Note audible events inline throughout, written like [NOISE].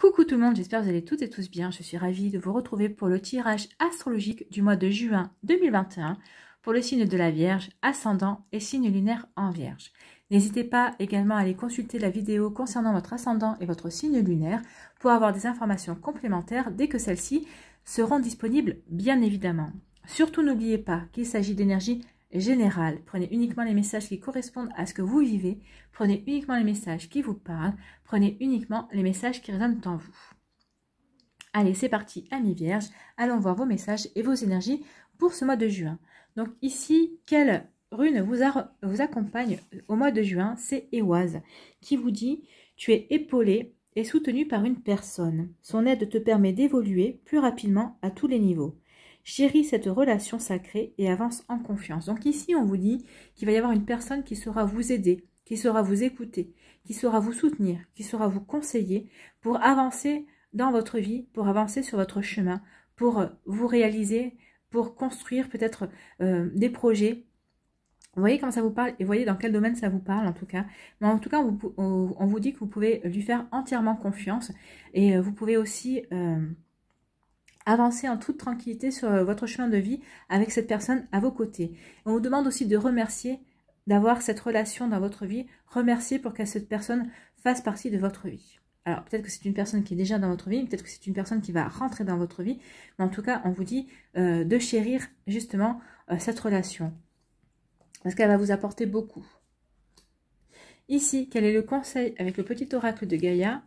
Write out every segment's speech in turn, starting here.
Coucou tout le monde, j'espère que vous allez toutes et tous bien. Je suis ravie de vous retrouver pour le tirage astrologique du mois de juin 2021 pour le signe de la Vierge, ascendant et signe lunaire en Vierge. N'hésitez pas également à aller consulter la vidéo concernant votre ascendant et votre signe lunaire pour avoir des informations complémentaires dès que celles-ci seront disponibles, bien évidemment. Surtout n'oubliez pas qu'il s'agit d'énergie Général, Prenez uniquement les messages qui correspondent à ce que vous vivez. Prenez uniquement les messages qui vous parlent. Prenez uniquement les messages qui résonnent en vous. Allez, c'est parti, amis vierges. Allons voir vos messages et vos énergies pour ce mois de juin. Donc ici, quelle rune vous, accompagne au mois de juin C'est Eoise qui vous dit « Tu es épaulé et soutenu par une personne. Son aide te permet d'évoluer plus rapidement à tous les niveaux. » chérit cette relation sacrée et avance en confiance. Donc ici, on vous dit qu'il va y avoir une personne qui saura vous aider, qui saura vous écouter, qui saura vous soutenir, qui saura vous conseiller pour avancer dans votre vie, pour avancer sur votre chemin, pour euh, vous réaliser, pour construire peut-être euh, des projets. Vous voyez comment ça vous parle et voyez dans quel domaine ça vous parle en tout cas. Mais en tout cas, on vous, dit que vous pouvez lui faire entièrement confiance et euh, vous pouvez aussi... Avancez en toute tranquillité sur euh, votre chemin de vie avec cette personne à vos côtés. On vous demande aussi de remercier d'avoir cette relation dans votre vie. Remercier pour que cette personne fasse partie de votre vie. Alors peut-être que c'est une personne qui est déjà dans votre vie, peut-être que c'est une personne qui va rentrer dans votre vie, mais en tout cas, on vous dit euh, de chérir justement euh, cette relation. Parce qu'elle va vous apporter beaucoup. Ici, quel est le conseil avec le petit oracle de Gaïa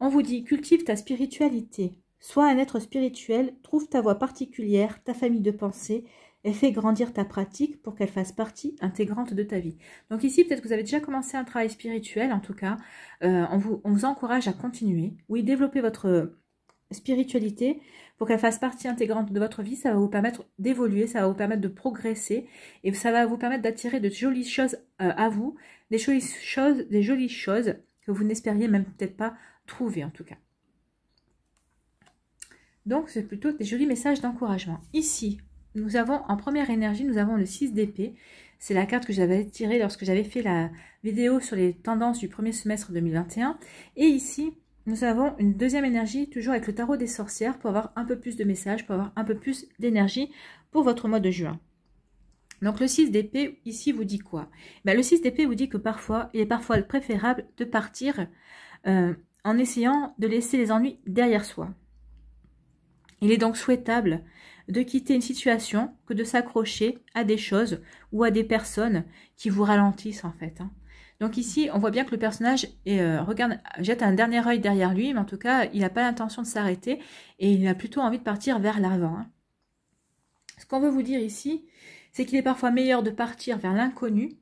on vous dit cultive ta spiritualité. Sois un être spirituel, trouve ta voie particulière, ta famille de pensée, et fais grandir ta pratique pour qu'elle fasse partie intégrante de ta vie. Donc ici, peut-être que vous avez déjà commencé un travail spirituel, en tout cas, euh, on, vous, on vous encourage à continuer. Oui, développer votre spiritualité pour qu'elle fasse partie intégrante de votre vie, ça va vous permettre d'évoluer, ça va vous permettre de progresser et ça va vous permettre d'attirer de jolies choses euh, à vous, des jolies choses, des jolies choses que vous n'espériez même peut-être pas trouver en tout cas. Donc, c'est plutôt des jolis messages d'encouragement. Ici, nous avons en première énergie, nous avons le 6 d'épée. C'est la carte que j'avais tirée lorsque j'avais fait la vidéo sur les tendances du premier semestre 2021. Et ici, nous avons une deuxième énergie, toujours avec le tarot des sorcières, pour avoir un peu plus de messages, pour avoir un peu plus d'énergie pour votre mois de juin. Donc le 6 d'épée, ici, vous dit quoi ben, Le 6 d'épée vous dit que parfois, il est parfois préférable de partir euh, en essayant de laisser les ennuis derrière soi. Il est donc souhaitable de quitter une situation que de s'accrocher à des choses ou à des personnes qui vous ralentissent en fait. Hein. Donc ici, on voit bien que le personnage euh, regarde, jette un dernier œil derrière lui, mais en tout cas, il n'a pas l'intention de s'arrêter et il a plutôt envie de partir vers l'avant. Hein. Ce qu'on veut vous dire ici, c'est qu'il est parfois meilleur de partir vers l'inconnu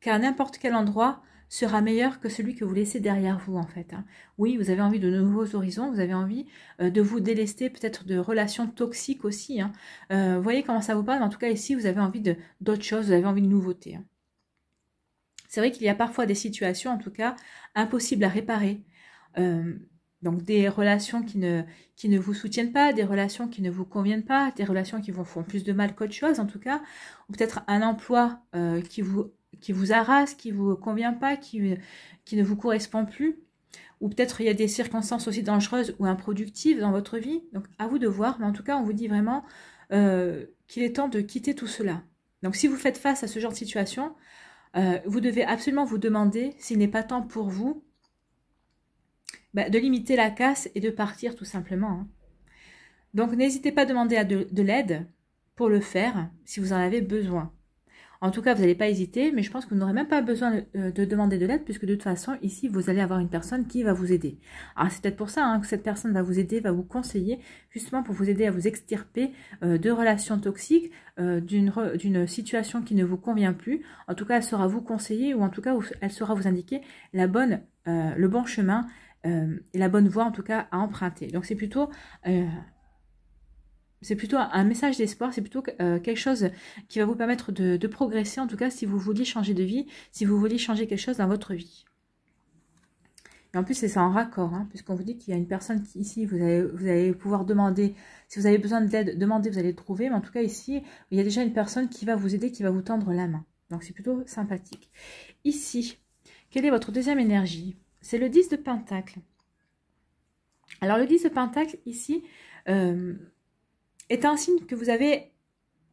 qu'à n'importe quel endroit sera meilleur que celui que vous laissez derrière vous en fait. Hein. Oui, vous avez envie de nouveaux horizons, vous avez envie euh, de vous délester peut-être de relations toxiques aussi. Hein. Euh, voyez comment ça vous parle, en tout cas ici vous avez envie d'autres choses, vous avez envie de nouveautés. Hein. C'est vrai qu'il y a parfois des situations en tout cas impossibles à réparer. Euh, donc des relations qui ne, qui ne vous soutiennent pas, des relations qui ne vous conviennent pas, des relations qui vous font plus de mal qu'autre chose en tout cas, ou peut-être un emploi qui vous qui vous harasse, qui vous convient pas, qui, qui ne vous correspond plus. Ou peut-être il y a des circonstances aussi dangereuses ou improductives dans votre vie. Donc à vous de voir, mais en tout cas, on vous dit vraiment euh, qu'il est temps de quitter tout cela. Donc si vous faites face à ce genre de situation, euh, vous devez absolument vous demander s'il n'est pas temps pour vous bah, de limiter la casse et de partir tout simplement. Hein. Donc n'hésitez pas à demander de l'aide pour le faire si vous en avez besoin. En tout cas, vous n'allez pas hésiter, mais je pense que vous n'aurez même pas besoin euh, de demander de l'aide, puisque de toute façon, ici, vous allez avoir une personne qui va vous aider. Alors, c'est peut-être pour ça hein, que cette personne va vous aider, va vous conseiller, justement pour vous aider à vous extirper euh, de relations toxiques, euh, d'une situation qui ne vous convient plus. En tout cas, elle sera vous conseiller, ou en tout cas, elle saura vous indiquer la bonne, le bon chemin, et la bonne voie, en tout cas, à emprunter. Donc, c'est plutôt c'est plutôt un message d'espoir, c'est plutôt euh, quelque chose qui va vous permettre de, progresser, en tout cas si vous vouliez changer de vie, si vous vouliez changer quelque chose dans votre vie. Et en plus, c'est ça en raccord, hein, puisqu'on vous dit qu'il y a une personne qui, ici, vous allez, vous allez pouvoir demander, si vous avez besoin d'aide, demandez, vous allez le trouver, mais en tout cas ici, il y a déjà une personne qui va vous aider, qui va vous tendre la main. Donc c'est plutôt sympathique. Ici, quelle est votre deuxième énergie C'est le 10 de Pentacle. Alors le 10 de Pentacle, ici, euh, est un signe que vous avez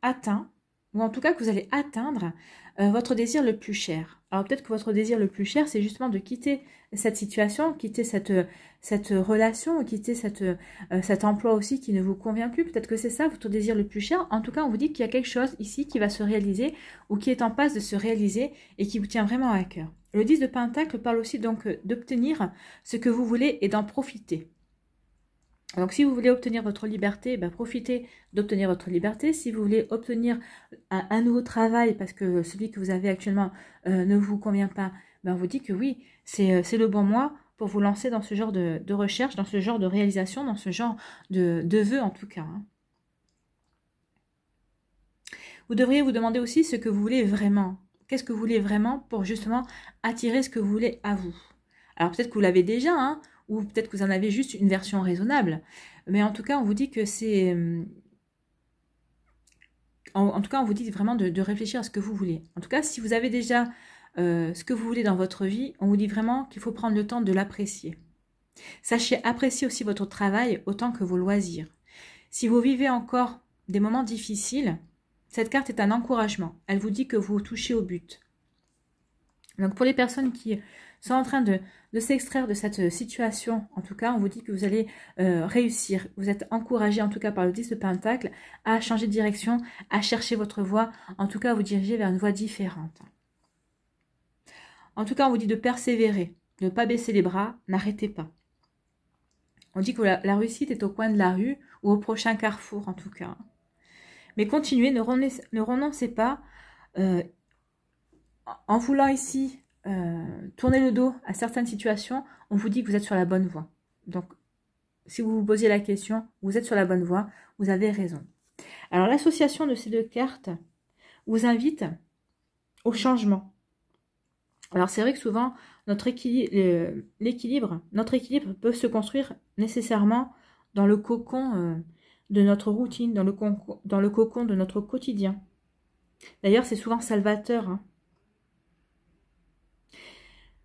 atteint, ou en tout cas que vous allez atteindre euh, votre désir le plus cher. Alors peut-être que votre désir le plus cher, c'est justement de quitter cette situation, quitter cette, cette relation, quitter cette, euh, cet emploi aussi qui ne vous convient plus. Peut-être que c'est ça votre désir le plus cher. En tout cas, on vous dit qu'il y a quelque chose ici qui va se réaliser ou qui est en passe de se réaliser et qui vous tient vraiment à cœur. Le 10 de Pentacle parle aussi donc euh, d'obtenir ce que vous voulez et d'en profiter. Donc si vous voulez obtenir votre liberté, bah, profitez d'obtenir votre liberté. Si vous voulez obtenir un, nouveau travail parce que celui que vous avez actuellement euh, ne vous convient pas, bah, on vous dit que oui, euh, c'est le bon mois pour vous lancer dans ce genre de, recherche, dans ce genre de réalisation, dans ce genre de, de vœux en tout cas. Hein. Vous devriez vous demander aussi ce que vous voulez vraiment. Qu'est-ce que vous voulez vraiment pour justement attirer ce que vous voulez à vous Alors peut-être que vous l'avez déjà, hein, ou peut-être que vous en avez juste une version raisonnable. Mais en tout cas, on vous dit que c'est... Euh, en, tout cas, on vous dit vraiment de, réfléchir à ce que vous voulez. En tout cas, si vous avez déjà euh, ce que vous voulez dans votre vie, on vous dit vraiment qu'il faut prendre le temps de l'apprécier. Sachez apprécier aussi votre travail autant que vos loisirs. Si vous vivez encore des moments difficiles, cette carte est un encouragement. Elle vous dit que vous touchez au but. Donc pour les personnes qui euh, sont en train de, s'extraire de cette euh, situation, en tout cas, on vous dit que vous allez euh, réussir. Vous êtes encouragé, en tout cas par le 10 de Pentacle, à changer de direction, à chercher votre voie, en tout cas à vous diriger vers une voie différente. En tout cas, on vous dit de persévérer, de ne pas baisser les bras, n'arrêtez pas. On dit que la, réussite est au coin de la rue ou au prochain carrefour en tout cas. Mais continuez, ne, renoncez, ne pas en voulant ici euh, tourner le dos à certaines situations, on vous dit que vous êtes sur la bonne voie. Donc, si vous vous posez la question, vous êtes sur la bonne voie, vous avez raison. Alors, l'association de ces deux cartes vous invite au changement. Alors, c'est vrai que souvent, notre euh, équilibre, notre équilibre peut se construire nécessairement dans le cocon euh, de notre routine, dans le, cocon de notre quotidien. D'ailleurs, c'est souvent salvateur hein.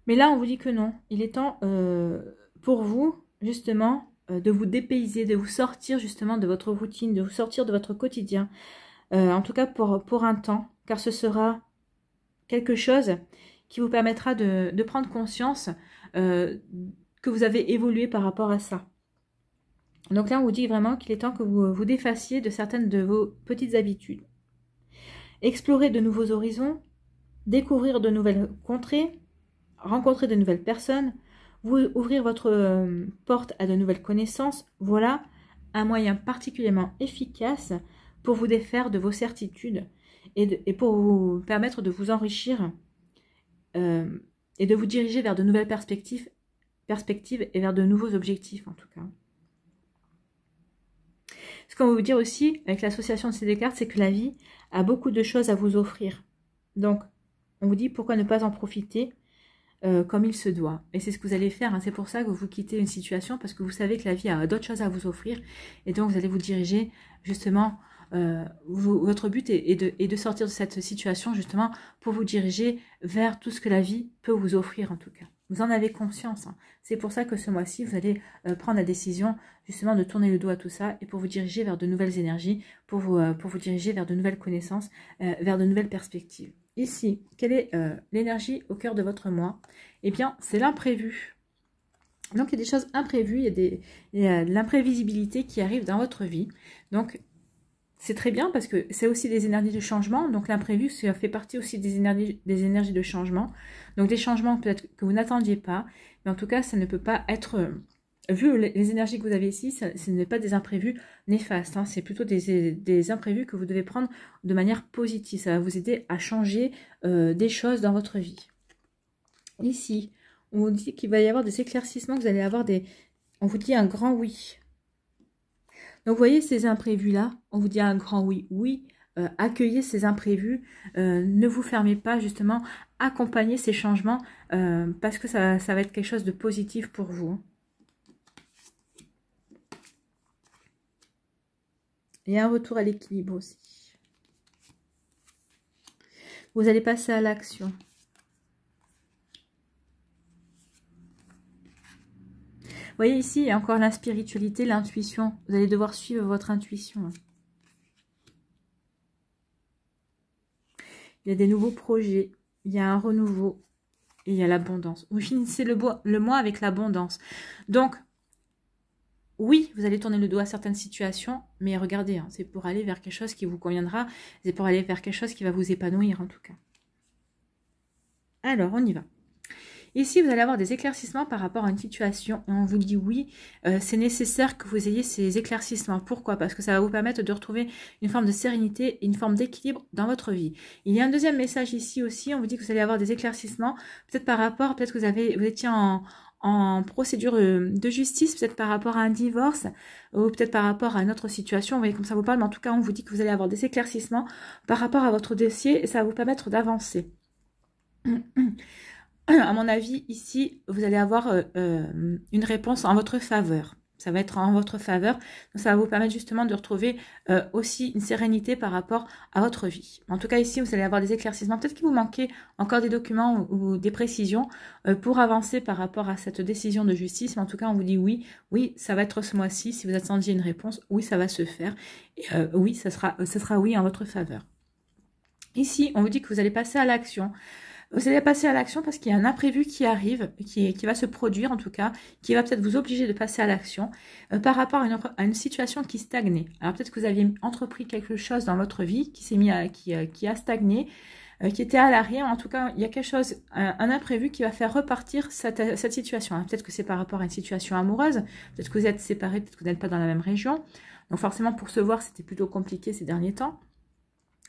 Mais là, on vous dit que non. Il est temps euh, pour vous, justement, euh, de vous dépayser, de vous sortir justement de votre routine, de vous sortir de votre quotidien. Euh, en tout cas, pour, pour un temps, car ce sera quelque chose qui vous permettra de, de prendre conscience que vous avez évolué par rapport à ça. Donc là, on vous dit vraiment qu'il est temps que vous vous défassiez de certaines de vos petites habitudes. Explorer de nouveaux horizons, découvrir de nouvelles contrées, rencontrer de nouvelles personnes, vous ouvrir votre euh, porte à de nouvelles connaissances, voilà un moyen particulièrement efficace pour vous défaire de vos certitudes et, pour vous permettre de vous enrichir euh, et de vous diriger vers de nouvelles perspectives, et vers de nouveaux objectifs en tout cas. Ce qu'on veut vous dire aussi avec l'association de ces deux cartes, c'est que la vie a beaucoup de choses à vous offrir. Donc, on vous dit pourquoi ne pas en profiter euh, comme il se doit. Et c'est ce que vous allez faire. Hein. C'est pour ça que vous quittez une situation parce que vous savez que la vie a d'autres choses à vous offrir. Et donc, vous allez vous diriger justement. Euh, votre but est, de, sortir de cette situation justement pour vous diriger vers tout ce que la vie peut vous offrir en tout cas. Vous en avez conscience. Hein. C'est pour ça que ce mois-ci, vous allez euh, prendre la décision justement de tourner le dos à tout ça et pour vous diriger vers de nouvelles énergies, pour pour vous diriger vers de nouvelles connaissances, vers de nouvelles perspectives ici, quelle est euh, l'énergie au cœur de votre moi Eh bien, c'est l'imprévu. Donc, il y a des choses imprévues, il y a, de l'imprévisibilité qui arrive dans votre vie. Donc, c'est très bien parce que c'est aussi des énergies de changement. Donc, l'imprévu, ça fait partie aussi des énergies, des énergies de changement. Donc, des changements peut-être que vous n'attendiez pas. Mais en tout cas, ça ne peut pas être euh, vu les énergies que vous avez ici, ce n'est pas des imprévus néfastes, hein. c'est plutôt des, imprévus que vous devez prendre de manière positive. Ça va vous aider à changer euh, des choses dans votre vie. Ici, on vous dit qu'il va y avoir des éclaircissements, que vous allez avoir des... On vous dit un grand oui. Donc, vous voyez ces imprévus-là, on vous dit un grand oui. Oui, euh, accueillez ces imprévus, euh, ne vous fermez pas justement, accompagnez ces changements parce que ça va être quelque chose de positif pour vous. Hein. Et un retour à l'équilibre aussi. Vous allez passer à l'action. Vous voyez ici, il y a encore la spiritualité, l'intuition. Vous allez devoir suivre votre intuition. Il y a des nouveaux projets, il y a un renouveau et il y a l'abondance. Vous finissez le, le mois avec l'abondance. Donc, oui, vous allez tourner le dos à certaines situations, mais regardez, hein, c'est pour aller vers quelque chose qui vous conviendra, c'est pour aller vers quelque chose qui va vous épanouir en tout cas. Alors, on y va. Ici, vous allez avoir des éclaircissements par rapport à une situation. Et on vous dit oui, euh, c'est nécessaire que vous ayez ces éclaircissements. Pourquoi Parce que ça va vous permettre de retrouver une forme de sérénité, une forme d'équilibre dans votre vie. Il y a un deuxième message ici aussi. On vous dit que vous allez avoir des éclaircissements, peut-être par rapport, peut-être que vous, avez, vous étiez en, en procédure euh, de justice, peut-être par rapport à un divorce, ou peut-être par rapport à une autre situation, vous voyez comme ça vous parle, mais en tout cas on vous dit que vous allez avoir des éclaircissements par rapport à votre dossier et ça va vous permettre d'avancer. [CLEARS THROAT] à mon avis, ici, vous allez avoir euh, euh, une réponse en votre faveur ça va être en votre faveur. Donc ça va vous permettre justement de retrouver euh, aussi une sérénité par rapport à votre vie. En tout cas ici, vous allez avoir des éclaircissements. Peut-être qu'il vous manquait encore des documents ou, des précisions euh, pour avancer par rapport à cette décision de justice. Mais en tout cas, on vous dit oui, oui, ça va être ce mois-ci. Si vous attendiez une réponse, oui, ça va se faire. Et, euh, oui, ça sera, ça sera oui en votre faveur. Ici, on vous dit que vous allez passer à l'action. Vous allez passer à l'action parce qu'il y a un imprévu qui arrive, qui, qui va se produire en tout cas, qui va peut-être vous obliger de passer à l'action euh, par rapport à une, à une, situation qui stagnait. Alors peut-être que vous aviez entrepris quelque chose dans votre vie qui s'est mis à, qui, euh, qui a stagné, euh, qui était à l'arrière. En tout cas, il y a quelque chose, un, imprévu qui va faire repartir cette, situation. peut-être que c'est par rapport à une situation amoureuse, peut-être que vous êtes séparés, peut-être que vous n'êtes pas dans la même région. Donc forcément, pour se voir, c'était plutôt compliqué ces derniers temps.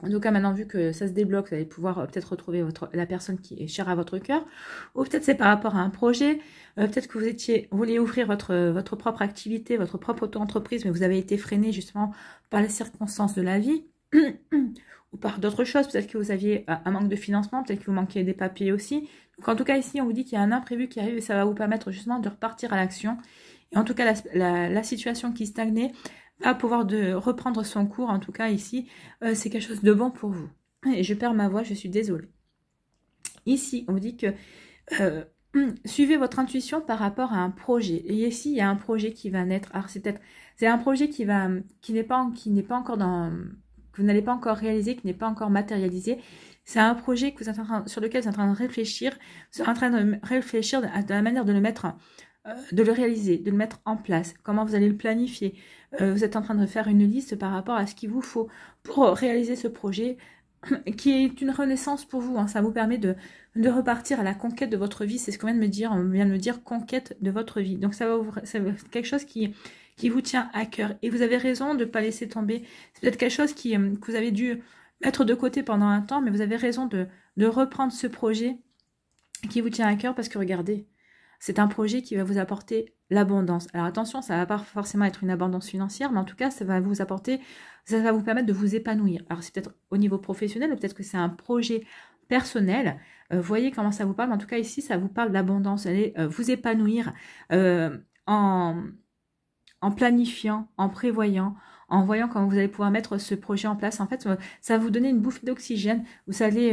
En tout cas, maintenant, vu que ça se débloque, vous allez pouvoir euh, peut-être retrouver votre, la personne qui est chère à votre cœur, ou peut-être c'est par rapport à un projet, euh, peut-être que vous étiez, vous vouliez ouvrir votre, votre propre activité, votre propre auto-entreprise, mais vous avez été freiné justement par les circonstances de la vie, [CLEARS THROAT] ou par d'autres choses, peut-être que vous aviez un manque de financement, peut-être que vous manquiez des papiers aussi. Donc en tout cas, ici, on vous dit qu'il y a un imprévu qui arrive et ça va vous permettre justement de repartir à l'action. Et en tout cas, la situation qui stagnait, à pouvoir de reprendre son cours, en tout cas ici, euh, c'est quelque chose de bon pour vous. Et je perds ma voix, je suis désolée. Ici, on dit que euh, hum, suivez votre intuition par rapport à un projet. Et ici, il y a un projet qui va naître. Alors c'est être c'est un projet qui va, qui n'est pas, qui n'est pas encore dans, vous n'allez pas encore réaliser, qui n'est pas encore matérialisé. C'est un projet que vous sur lequel vous êtes en train de réfléchir, vous êtes en train de réfléchir à, la manière de le mettre euh, de le réaliser, de le mettre en place, comment vous allez le planifier. Euh, vous êtes en train de faire une liste par rapport à ce qu'il vous faut pour euh, réaliser ce projet [CLEARS THROAT] qui est une renaissance pour vous. Hein. Ça vous permet de, de, repartir à la conquête de votre vie. C'est ce qu'on vient de me dire. On vient de me dire conquête de votre vie. Donc ça va vous, quelque chose qui, qui vous tient à cœur. Et vous avez raison de ne pas laisser tomber. C'est peut-être quelque chose qui, que vous avez dû mettre de côté pendant un temps, mais vous avez raison de, de reprendre ce projet qui vous tient à cœur parce que regardez, c'est un projet qui va vous apporter l'abondance. Alors attention, ça ne va pas forcément être une abondance financière, mais en tout cas, ça va vous apporter, ça va vous permettre de vous épanouir. Alors c'est peut-être au niveau professionnel, peut-être que c'est un projet personnel. Euh, voyez comment ça vous parle. En tout cas, ici, ça vous parle d'abondance. Allez euh, vous épanouir euh, en, en planifiant, en prévoyant, en voyant comment vous allez pouvoir mettre ce projet en place. En fait, ça va vous donner une bouffée d'oxygène. Vous allez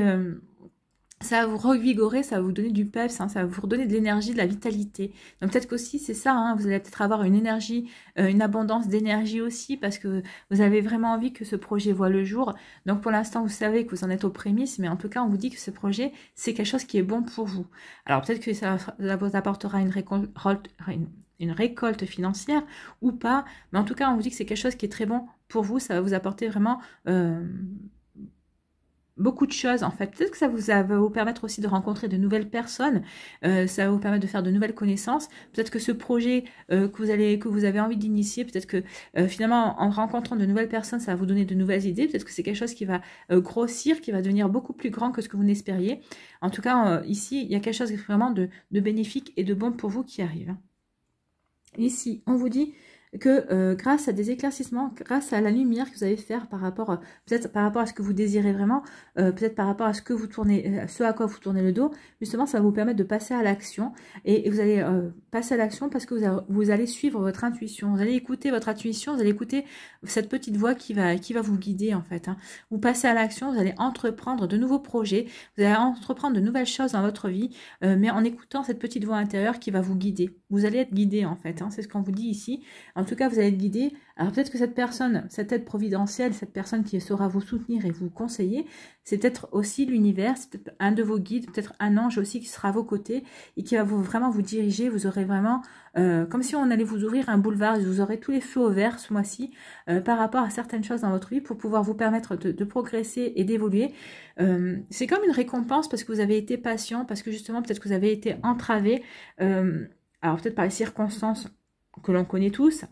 ça va vous revigorer, ça va vous donner du peps, hein, ça va vous redonner de l'énergie, de la vitalité. Donc peut-être qu'aussi c'est ça, hein, vous allez peut-être avoir une énergie, euh, une abondance d'énergie aussi parce que vous avez vraiment envie que ce projet voit le jour. Donc pour l'instant vous savez que vous en êtes aux prémices, mais en tout cas on vous dit que ce projet c'est quelque chose qui est bon pour vous. Alors peut-être que ça, vous apportera une récolte, récolte financière ou pas, mais en tout cas on vous dit que c'est quelque chose qui est très bon pour vous, ça va vous apporter vraiment... Euh, beaucoup de choses en fait. Peut-être que ça vous va vous permettre aussi de rencontrer de nouvelles personnes, euh, ça va vous permettre de faire de nouvelles connaissances. Peut-être que ce projet euh, que vous allez, que vous avez envie d'initier, peut-être que euh, finalement en, rencontrant de nouvelles personnes, ça va vous donner de nouvelles idées. Peut-être que c'est quelque chose qui va grossir, qui va devenir beaucoup plus grand que ce que vous n'espériez. En tout cas, ici, il y a quelque chose vraiment de bénéfique et de bon pour vous qui arrive. Hein. Ici, on vous dit que euh, grâce à des éclaircissements, grâce à la lumière que vous allez faire par rapport, euh, peut-être par rapport à ce que vous désirez vraiment, euh, peut-être par rapport à ce que vous tournez, ce à quoi vous tournez le dos, justement, ça va vous permettre de passer à l'action. Et, vous allez passer à l'action parce que vous, allez suivre votre intuition. Vous allez écouter votre intuition, vous allez écouter cette petite voix qui va, qui va vous guider en fait. Hein. Vous passez à l'action, vous allez entreprendre de nouveaux projets, vous allez entreprendre de nouvelles choses dans votre vie, mais en écoutant cette petite voix intérieure qui va vous guider vous allez être guidé en fait, hein, c'est ce qu'on vous dit ici. En tout cas, vous allez être guidé. Alors peut-être que cette personne, cette aide providentielle, cette personne qui saura vous soutenir et vous conseiller, c'est peut-être aussi l'univers, c'est peut-être un de vos guides, peut-être un ange aussi qui sera à vos côtés et qui va vraiment vous diriger. Vous aurez vraiment, euh, comme si on allait vous ouvrir un boulevard, vous aurez tous les feux au vert ce mois-ci euh, par rapport à certaines choses dans votre vie pour pouvoir vous permettre de, progresser et d'évoluer. Euh, c'est comme une récompense parce que vous avez été patient, parce que justement peut-être que vous avez été entravé. Euh, alors peut-être par les circonstances que l'on connaît tous,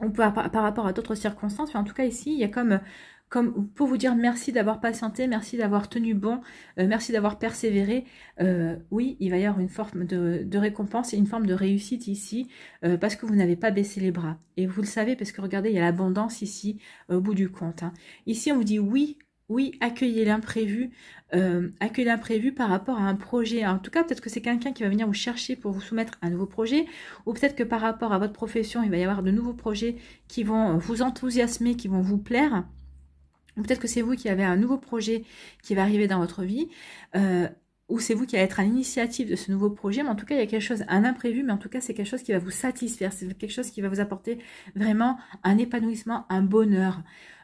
on par, rapport à d'autres circonstances, mais en tout cas ici, il y a comme, comme pour vous dire merci d'avoir patienté, merci d'avoir tenu bon, euh, merci d'avoir persévéré. Euh, oui, il va y avoir une forme de, récompense et une forme de réussite ici, euh, parce que vous n'avez pas baissé les bras. Et vous le savez, parce que regardez, il y a l'abondance ici, au bout du compte. Hein. Ici, on vous dit oui oui, accueillez l'imprévu, euh, accueillez l'imprévu par rapport à un projet. en tout cas, peut-être que c'est quelqu'un qui va venir vous chercher pour vous soumettre un nouveau projet, ou peut-être que par rapport à votre profession, il va y avoir de nouveaux projets qui vont vous enthousiasmer, qui vont vous plaire. Ou peut-être que c'est vous qui avez un nouveau projet qui va arriver dans votre vie. Euh, ou c'est vous qui allez être à l'initiative de ce nouveau projet, mais en tout cas, il y a quelque chose, un imprévu, mais en tout cas, c'est quelque chose qui va vous satisfaire, c'est quelque chose qui va vous apporter vraiment un épanouissement, un bonheur.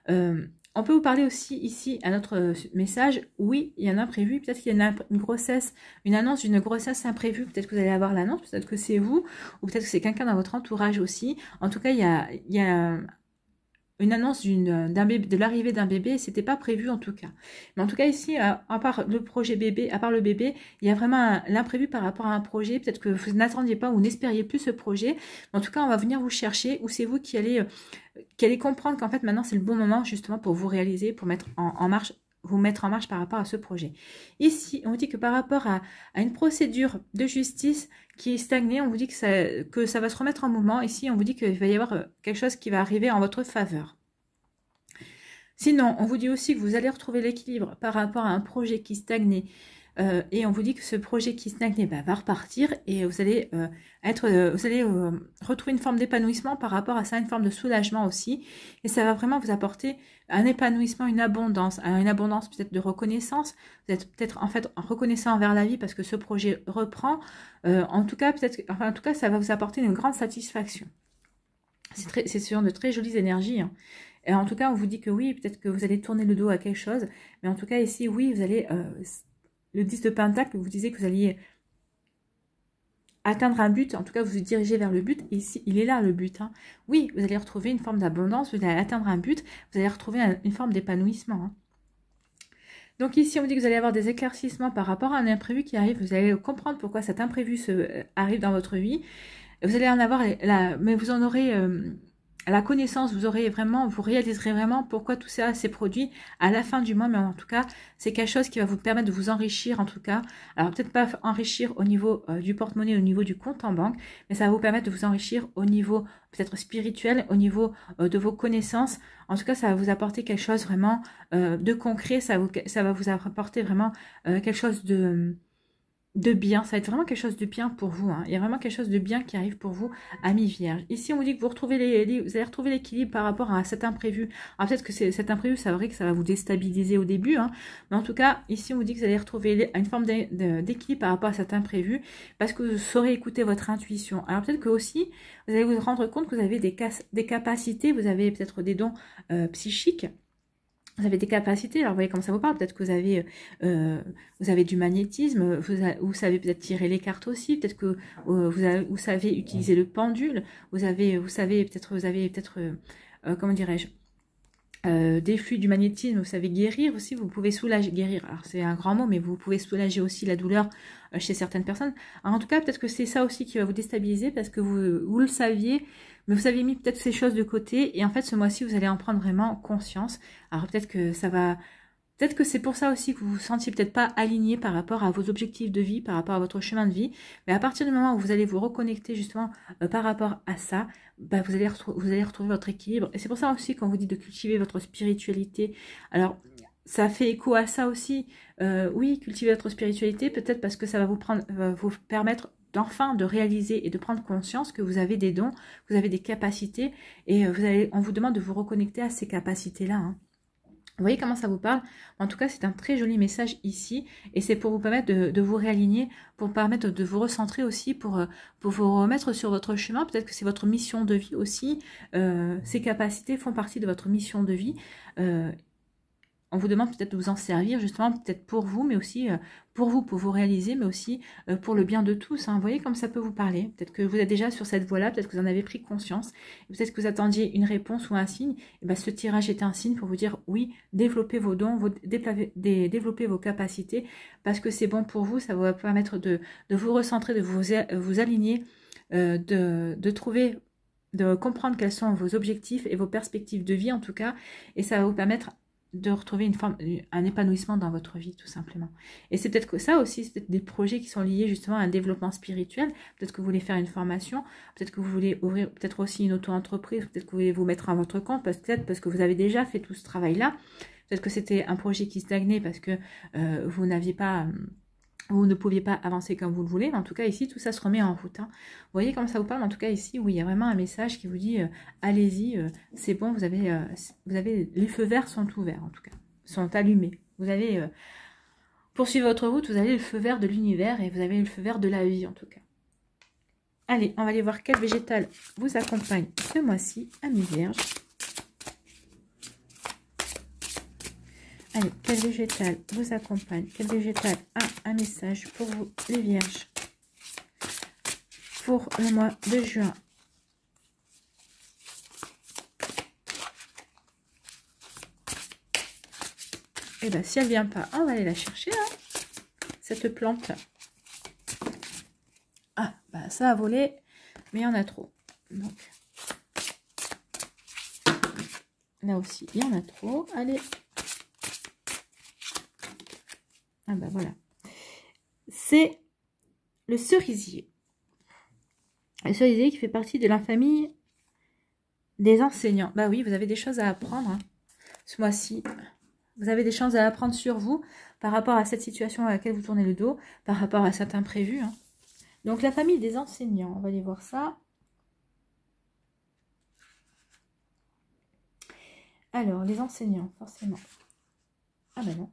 Euh, on peut vous parler aussi ici à notre euh, message. Oui, il y en a prévu. Peut-être qu'il y a une grossesse, une annonce d'une grossesse imprévue. Peut-être que vous allez avoir l'annonce. Peut-être que c'est vous. Ou peut-être que c'est quelqu'un dans votre entourage aussi. En tout cas, il y a, il y a une annonce euh, d'un bébé, de l'arrivée d'un bébé, c'était pas prévu en tout cas. Mais en tout cas ici, euh, à, part le projet bébé, à part le bébé, il y a vraiment l'imprévu par rapport à un projet. Peut-être que vous n'attendiez pas ou n'espériez plus ce projet. en tout cas, on va venir vous chercher ou c'est vous euh, qui allez, comprendre qu'en fait maintenant c'est le bon moment justement pour vous réaliser, pour mettre en marche vous mettre en marche par rapport à ce projet. Ici, on vous dit que par rapport à, une procédure de justice qui est stagnée, on vous dit que ça, va se remettre en mouvement. Ici, on vous dit qu'il va y avoir euh, quelque chose qui va arriver en votre faveur. Sinon, on vous dit aussi que vous allez retrouver l'équilibre par rapport à un projet qui stagnait, euh, et on vous dit que ce projet qui se bah, va repartir et vous allez euh, être, euh, vous allez retrouver une forme d'épanouissement par rapport à ça, une forme de soulagement aussi, et ça va vraiment vous apporter un épanouissement, une abondance, une abondance peut-être de reconnaissance. Vous êtes peut-être en fait reconnaissant envers la vie parce que ce projet reprend. en tout cas, peut-être, en tout cas, ça va vous apporter une grande satisfaction. C'est ce genre de très jolies énergies. Hein. Et en tout cas, on vous dit que oui, peut-être que vous allez tourner le dos à quelque chose, mais en tout cas ici, oui, vous allez le 10 de Pentacle, vous disiez que vous alliez atteindre un but, en tout cas vous vous dirigez vers le but, et ici il est là le but. Hein. Oui, vous allez retrouver une forme d'abondance, vous allez atteindre un but, vous allez retrouver une forme d'épanouissement. Hein. Donc ici on vous dit que vous allez avoir des éclaircissements par rapport à un imprévu qui arrive, vous allez comprendre pourquoi cet imprévu se, euh, arrive dans votre vie, vous allez en avoir, la, mais vous en aurez... Euh, la connaissance, vous aurez vraiment, vous réaliserez vraiment pourquoi tout ça s'est produit à la fin du mois, mais en tout cas, c'est quelque chose qui va vous permettre de vous enrichir en tout cas. Alors peut-être pas enrichir au niveau euh, du porte-monnaie, au niveau du compte en banque, mais ça va vous permettre de vous enrichir au niveau peut-être spirituel, au niveau euh, de vos connaissances. En tout cas, ça va vous apporter quelque chose vraiment euh, de concret, ça, ça va vous apporter vraiment quelque chose de de bien, ça va être vraiment quelque chose de bien pour vous. Hein. Il y a vraiment quelque chose de bien qui arrive pour vous, amis vierges. Ici, on vous dit que vous, retrouvez les, vous allez retrouver l'équilibre par rapport à cet imprévu. Alors peut-être que cet imprévu, c'est vrai que ça va vous déstabiliser au début. Hein. Mais en tout cas, ici, on vous dit que vous allez retrouver une forme d'équilibre par rapport à cet imprévu parce que vous saurez écouter votre intuition. Alors peut-être que aussi, vous allez vous rendre compte que vous avez des, capacités, vous avez peut-être des dons euh, psychiques vous avez des capacités, alors vous voyez comment ça vous parle, peut-être que vous avez, euh, euh, vous avez du magnétisme, vous, vous savez peut-être tirer les cartes aussi, peut-être que euh, vous, avez, vous savez utiliser le pendule, vous avez, vous savez peut-être, vous avez peut-être, comment dirais-je, euh, des flux du magnétisme, vous savez guérir aussi, vous pouvez soulager, guérir, alors c'est un grand mot, mais vous pouvez soulager aussi la douleur euh, chez certaines personnes. en tout cas, peut-être que c'est ça aussi qui va vous déstabiliser parce que vous, vous le saviez, mais vous avez mis peut-être ces choses de côté et en fait ce mois-ci vous allez en prendre vraiment conscience. Alors peut-être que ça va Peut-être que c'est pour ça aussi que vous vous sentiez peut-être pas aligné par rapport à vos objectifs de vie, par rapport à votre chemin de vie. Mais à partir du moment où vous allez vous reconnecter justement euh, par rapport à ça, bah, vous, allez vous allez retrouver votre équilibre. Et c'est pour ça aussi qu'on vous dit de cultiver votre spiritualité. Alors, ça fait écho à ça aussi. Euh, oui, cultiver votre spiritualité, peut-être parce que ça va vous, permettre d'enfin de réaliser et de prendre conscience que vous avez des dons, vous avez des capacités et euh, on vous demande de vous reconnecter à ces capacités-là. Hein. Vous voyez comment ça vous parle En tout cas, c'est un très joli message ici et c'est pour vous permettre de, vous réaligner, pour permettre de, vous recentrer aussi, pour, euh, pour, vous remettre sur votre chemin. Peut-être que c'est votre mission de vie aussi. Euh, ces capacités font partie de votre mission de vie. Euh, on vous demande peut-être de vous en servir justement peut-être pour vous, mais aussi euh, pour vous, pour vous réaliser, mais aussi euh, pour le bien de tous. Hein. Vous voyez comme ça peut vous parler. Peut-être que vous êtes déjà sur cette voie-là, peut-être que vous en avez pris conscience, peut-être que vous attendiez une réponse ou un signe. Eh ben, ce tirage est un signe pour vous dire oui, développez vos dons, développez vos capacités, parce que c'est bon pour vous, ça va vous permettre de, vous recentrer, de vous, aligner, euh, de, de trouver de comprendre quels sont vos objectifs et vos perspectives de vie en tout cas, et ça va vous permettre de retrouver une forme, un épanouissement dans votre vie, tout simplement. Et c'est peut-être que ça aussi, c'est peut-être des projets qui sont liés justement à un développement spirituel. Peut-être que vous voulez faire une formation, peut-être que vous voulez ouvrir peut-être aussi une auto-entreprise, peut-être que vous voulez vous mettre à votre compte, peut-être parce que vous avez déjà fait tout ce travail-là. Peut-être que c'était un projet qui stagnait parce que euh, vous n'aviez pas hum, vous ne pouviez pas avancer comme vous le voulez. mais En tout cas, ici, tout ça se remet en route. Hein. Vous voyez comment ça vous parle En tout cas, ici, où il y a vraiment un message qui vous dit euh, allez-y, euh, c'est bon, vous avez, euh, vous avez les feux verts sont ouverts, en tout cas, sont allumés. Vous avez poursuivre votre route, vous avez le feu vert de l'univers et vous avez le feu vert de la vie, en tout cas. Allez, on va aller voir quel végétal vous accompagne ce mois-ci, amis vierges. Allez, quel végétal vous accompagne Quel végétal a un message pour vous, les vierges Pour le mois de juin. Et eh bien, si elle vient pas, on va aller la chercher, hein. cette plante. Ah, bah, ça a volé, mais il y en a trop. là aussi, il y en a trop. Allez, Ah bah voilà. C'est le cerisier. Le cerisier qui fait partie de la famille des enseignants. Bah oui, vous avez des choses à apprendre hein, ce mois-ci. Vous avez des choses à apprendre sur vous par rapport à cette situation à laquelle vous tournez le dos, par rapport à certains prévus. Hein. Donc la famille des enseignants, on va aller voir ça. Alors, les enseignants, forcément. Ah ben non.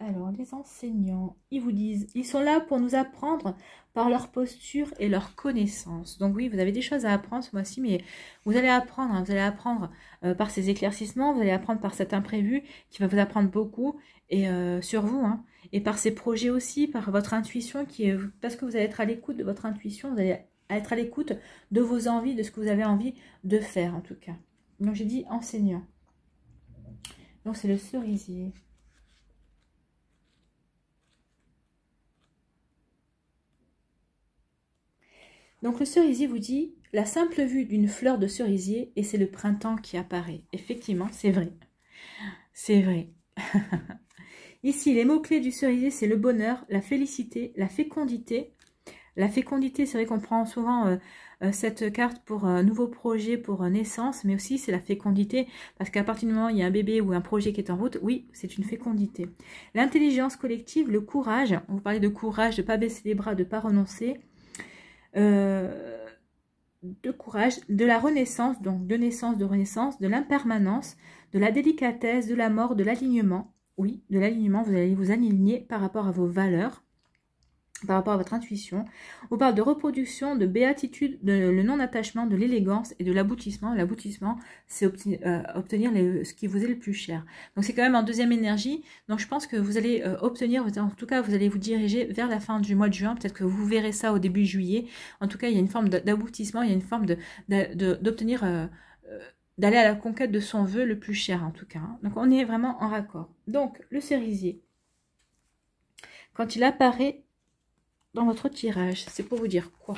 Alors, les enseignants, ils vous disent, ils sont là pour nous apprendre par leur posture et leur connaissance. Donc oui, vous avez des choses à apprendre ce mois-ci, mais vous allez apprendre, hein, vous allez apprendre euh, par ces éclaircissements, vous allez apprendre par cet imprévu qui va vous apprendre beaucoup et euh, sur vous, hein, et par ces projets aussi, par votre intuition qui est, parce que vous allez être à l'écoute de votre intuition, vous allez être à l'écoute de vos envies, de ce que vous avez envie de faire en tout cas. Donc j'ai dit enseignant. Donc c'est le cerisier. Donc le cerisier vous dit la simple vue d'une fleur de cerisier et c'est le printemps qui apparaît. Effectivement, c'est vrai. C'est vrai. [LAUGHS] Ici, les mots-clés du cerisier, c'est le bonheur, la félicité, la fécondité. La fécondité, c'est vrai qu'on prend souvent euh, euh, cette carte pour un nouveau projet, pour naissance, mais aussi c'est la fécondité, parce qu'à partir du moment où il y a un bébé ou un projet qui est en route, oui, c'est une fécondité. L'intelligence collective, le courage, on vous parlait de courage, de ne pas baisser les bras, de ne pas renoncer, euh, de courage, de la renaissance, donc de naissance, de renaissance, de l'impermanence, de la délicatesse, de la mort, de l'alignement. Oui, de l'alignement, vous allez vous aligner par rapport à vos valeurs, par rapport à votre intuition. On parle de reproduction, de béatitude, de le non-attachement, de l'élégance et de l'aboutissement. L'aboutissement, c'est euh, obtenir, ce qui vous est le plus cher. Donc c'est quand même en deuxième énergie. Donc je pense que vous allez euh, obtenir, en tout cas vous allez vous diriger vers la fin du mois de juin. Peut-être que vous verrez ça au début juillet. En tout cas, il y a une forme d'aboutissement, il y a une forme d'obtenir... Euh, d'aller à la conquête de son vœu le plus cher en tout cas. Hein. Donc on est vraiment en raccord. Donc le cerisier, quand il apparaît dans votre tirage. C'est pour vous dire quoi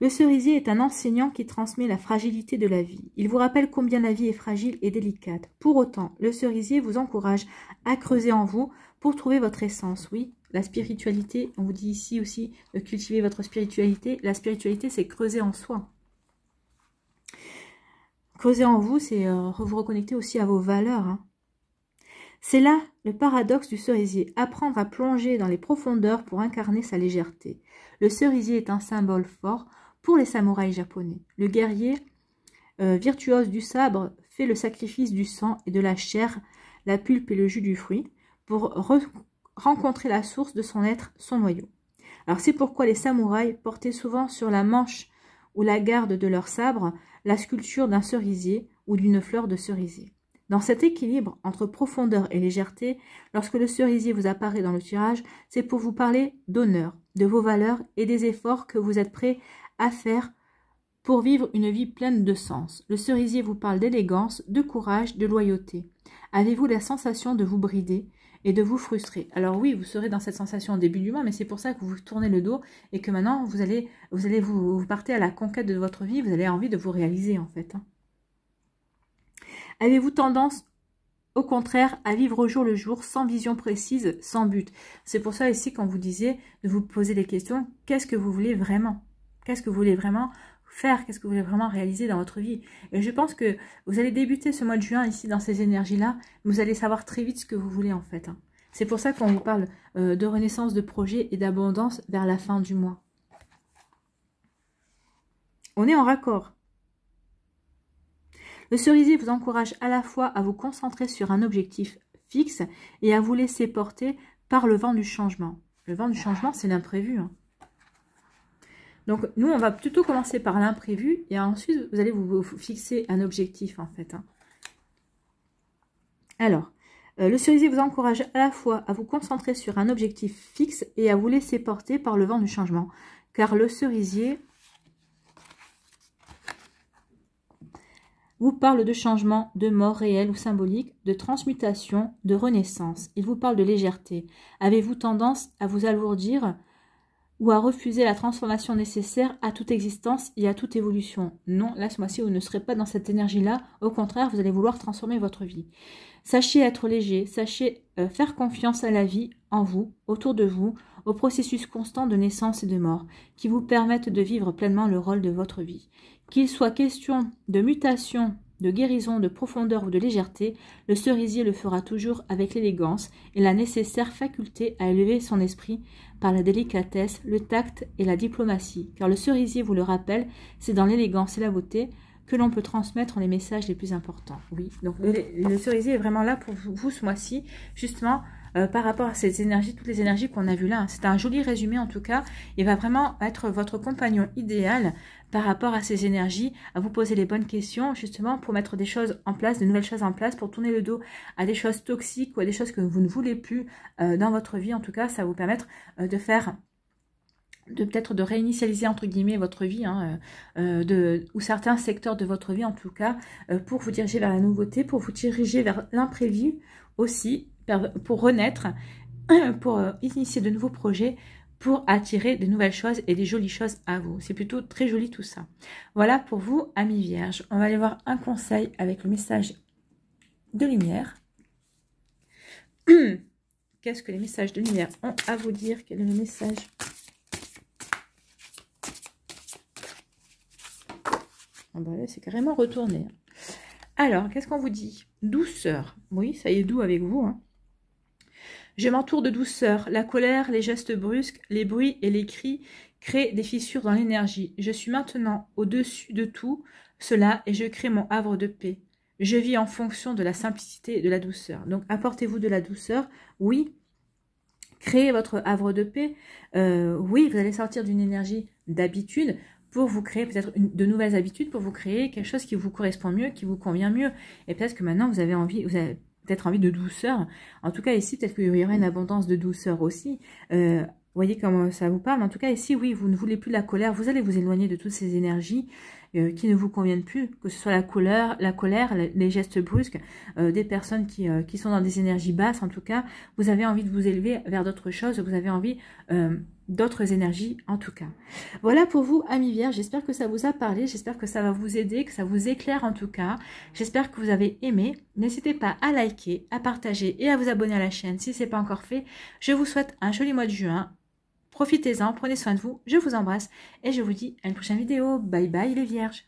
Le cerisier est un enseignant qui transmet la fragilité de la vie. Il vous rappelle combien la vie est fragile et délicate. Pour autant, le cerisier vous encourage à creuser en vous pour trouver votre essence. Oui, la spiritualité, on vous dit ici aussi de euh, cultiver votre spiritualité. La spiritualité, c'est creuser en soi. Creuser en vous, c'est euh, vous reconnecter aussi à vos valeurs. Hein. C'est là le paradoxe du cerisier, apprendre à plonger dans les profondeurs pour incarner sa légèreté. Le cerisier est un symbole fort pour les samouraïs japonais. Le guerrier euh, virtuose du sabre fait le sacrifice du sang et de la chair, la pulpe et le jus du fruit, pour rencontrer la source de son être, son noyau. Alors c'est pourquoi les samouraïs portaient souvent sur la manche ou la garde de leur sabre la sculpture d'un cerisier ou d'une fleur de cerisier. Dans cet équilibre entre profondeur et légèreté, lorsque le cerisier vous apparaît dans le tirage, c'est pour vous parler d'honneur, de vos valeurs et des efforts que vous êtes prêts à faire pour vivre une vie pleine de sens. Le cerisier vous parle d'élégance, de courage, de loyauté. Avez-vous la sensation de vous brider et de vous frustrer Alors oui, vous serez dans cette sensation au début du mois, mais c'est pour ça que vous vous tournez le dos et que maintenant vous allez vous allez vous partez à la conquête de votre vie, vous avez envie de vous réaliser en fait. Hein. Avez-vous tendance au contraire à vivre au jour le jour, sans vision précise, sans but. C'est pour ça ici, qu'on vous disait de vous poser des questions, qu'est-ce que vous voulez vraiment Qu'est-ce que vous voulez vraiment faire Qu'est-ce que vous voulez vraiment réaliser dans votre vie Et je pense que vous allez débuter ce mois de juin ici dans ces énergies-là, vous allez savoir très vite ce que vous voulez en fait. Hein. C'est pour ça qu'on vous parle euh, de renaissance de projet et d'abondance vers la fin du mois. On est en raccord. Le cerisier vous encourage à la fois à vous concentrer sur un objectif fixe et à vous laisser porter par le vent du changement. Le vent du changement, c'est l'imprévu. Hein. Donc, nous, on va plutôt commencer par l'imprévu et ensuite, vous allez vous, fixer un objectif, en fait. Hein. Alors, euh, le cerisier vous encourage à la fois à vous concentrer sur un objectif fixe et à vous laisser porter par le vent du changement. Car le cerisier, vous parle de changement, de mort réelle ou symbolique, de transmutation, de renaissance. Il vous parle de légèreté. Avez-vous tendance à vous alourdir ou à refuser la transformation nécessaire à toute existence et à toute évolution. Non, là, ce mois-ci, vous ne serez pas dans cette énergie-là. Au contraire, vous allez vouloir transformer votre vie. Sachez être léger, sachez euh, faire confiance à la vie en vous, autour de vous, au processus constant de naissance et de mort, qui vous permettent de vivre pleinement le rôle de votre vie, qu'il soit question de mutation, de guérison, de profondeur ou de légèreté, le cerisier le fera toujours avec l'élégance et la nécessaire faculté à élever son esprit par la délicatesse, le tact et la diplomatie, car le cerisier, vous le rappelle, c'est dans l'élégance et la beauté que l'on peut transmettre les messages les plus importants. Oui, donc le, cerisier est vraiment là pour vous ce mois-ci, justement euh, par rapport à ces énergies, toutes les énergies qu'on a vues là. C'est un joli résumé en tout cas. Il va vraiment être votre compagnon idéal par rapport à ces énergies, à vous poser les bonnes questions justement pour mettre des choses en place, de nouvelles choses en place, pour tourner le dos à des choses toxiques ou à des choses que vous ne voulez plus euh, dans votre vie. En tout cas, ça va vous permettre euh, de faire de peut-être de réinitialiser entre guillemets votre vie, hein, ou certains secteurs de votre vie en tout cas, pour vous diriger vers la nouveauté, pour vous diriger vers l'imprévu aussi, pour renaître, [CLEARS THROAT] pour euh, initier de nouveaux projets, pour attirer de nouvelles choses et des jolies choses à vous. C'est plutôt très joli tout ça. Voilà pour vous, amis vierges. On va aller voir un conseil avec le message de lumière. [CLEARS THROAT] Qu'est-ce que les messages de lumière ont à vous dire Quel est le message ah bah C'est carrément retourné. Alors, qu'est-ce qu'on vous dit Douceur. Oui, ça y est doux avec vous. Hein. Je m'entoure de douceur. La colère, les gestes brusques, les bruits et les cris créent des fissures dans l'énergie. Je suis maintenant au-dessus de tout cela et je crée mon havre de paix. Je vis en fonction de la simplicité et de la douceur. Donc apportez-vous de la douceur, oui. Créez votre havre de paix. Euh, oui, vous allez sortir d'une énergie d'habitude pour vous créer peut-être de nouvelles habitudes, pour vous créer quelque chose qui vous correspond mieux, qui vous convient mieux. Et peut-être que maintenant vous avez envie, vous avez peut-être envie de douceur. En tout cas, ici, peut-être qu'il y aurait une abondance de douceur aussi. Euh, voyez comment ça vous parle. En tout cas, ici, oui, vous ne voulez plus la colère. Vous allez vous éloigner de toutes ces énergies euh, qui ne vous conviennent plus, que ce soit la couleur, la colère les gestes brusques, euh, des personnes qui, qui, sont dans des énergies basses, en tout cas. Vous avez envie de vous élever vers d'autres choses. Vous avez envie d'autres énergies en tout cas. Voilà pour vous, amis vierges, j'espère que ça vous a parlé, j'espère que ça va vous aider, que ça vous éclaire en tout cas. J'espère que vous avez aimé. N'hésitez pas à liker, à partager et à vous abonner à la chaîne si ce n'est pas encore fait. Je vous souhaite un joli mois de juin. Profitez-en, prenez soin de vous, je vous embrasse et je vous dis à une prochaine vidéo. Bye bye les vierges